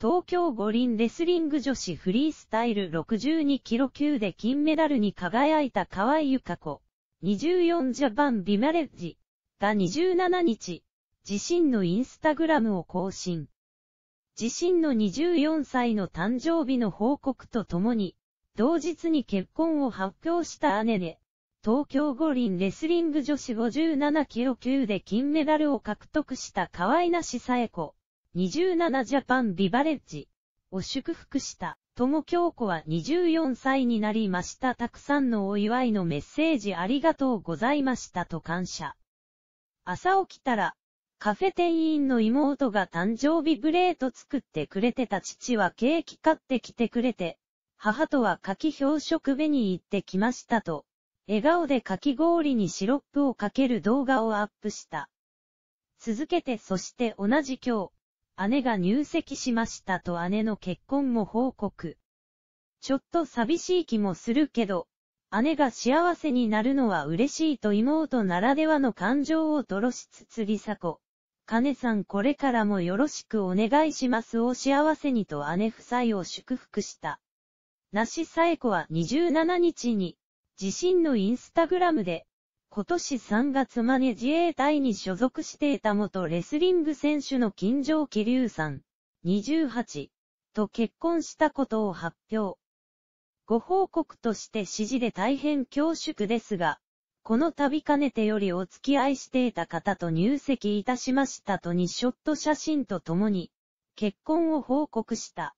東京五輪レスリング女子フリースタイル62キロ級で金メダルに輝いた河合由香子、24ジャパンビマレッジが27日、自身のインスタグラムを更新。自身の24歳の誕生日の報告とともに、同日に結婚を発表した姉で、東京五輪レスリング女子57キロ級で金メダルを獲得した河合なしさえ子。27ジャパンビバレッジを祝福した友京子は24歳になりました。たくさんのお祝いのメッセージありがとうございましたと感謝。朝起きたら、カフェ店員の妹が誕生日ブレート作ってくれてた父はケーキ買ってきてくれて、母とは柿表食部に行ってきましたと、笑顔でかき氷にシロップをかける動画をアップした。続けてそして同じ今日、姉が入籍しましたと姉の結婚も報告。ちょっと寂しい気もするけど、姉が幸せになるのは嬉しいと妹ならではの感情をとろしつつ梨さこ。金さんこれからもよろしくお願いしますを幸せにと姉夫妻を祝福した。なしさえこは27日に、自身のインスタグラムで、今年3月まで自衛隊に所属していた元レスリング選手の金城紀龍さん、28、と結婚したことを発表。ご報告として指示で大変恐縮ですが、この度かねてよりお付き合いしていた方と入籍いたしましたとにショット写真とともに、結婚を報告した。